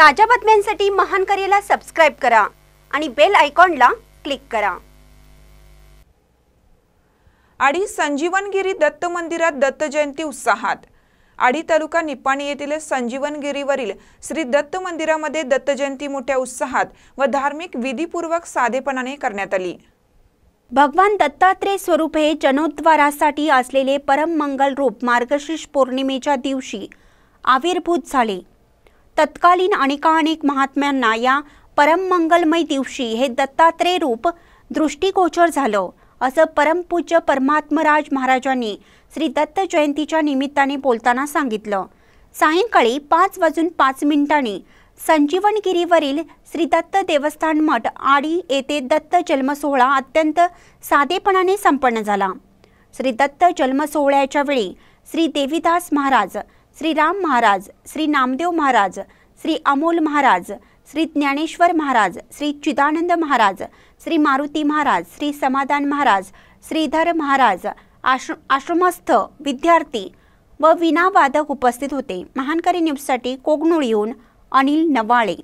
ताज्या बातम्यांसाठी महान करेला सबस्क्राईब करा आणि बेल आयकॉनला क्लिक करा आडी संजीवनगिरी दत्त मंदिरात दत्त जयंती उत्साहात आडी तालुका निपाणी येथील संजीवनगिरीवरील श्री दत्त मंदिरामध्ये दत्त जयंती मोठ्या उत्साहात व धार्मिक विधीपूर्वक साधेपणाने करण्यात आली भगवान दत्तात्रेय स्वरूप हे जनोद्वारासाठी असलेले परम मंगल रूप मार्गशीर्ष पौर्णिमेच्या दिवशी आविर्भूत झाले तत्कालीन अनेकानेक महात्म्यांना या परममंगलमय दिवशी हे दत्तात्रेय रूप दृष्टीगोचर झालं असं परमपूज्य परमात्मराज महाराजांनी श्री दत्त जयंतीच्या निमित्ताने बोलताना सांगितलं सायंकाळी पाच वाजून पाच मिनिटांनी संजीवनगिरीवरील श्री दत्त देवस्थान मठ आडी येथे दत्त जन्मसोहळा अत्यंत साधेपणाने संपन्न झाला श्री दत्त जन्मसोहळ्याच्या वेळी श्री देवीदास महाराज श्रीराम महाराज श्री नामदेव महाराज श्री अमोल महाराज श्री ज्ञानेश्वर महाराज श्री चिदानंद महाराज श्री मारुती महाराज श्री समाधान महाराज श्रीधर महाराज आश्र आश्रमस्थ विद्यार्थी व विनावादक उपस्थित होते महानकारी न्यूजसाठी कोगनूळ येऊन अनिल नवाळे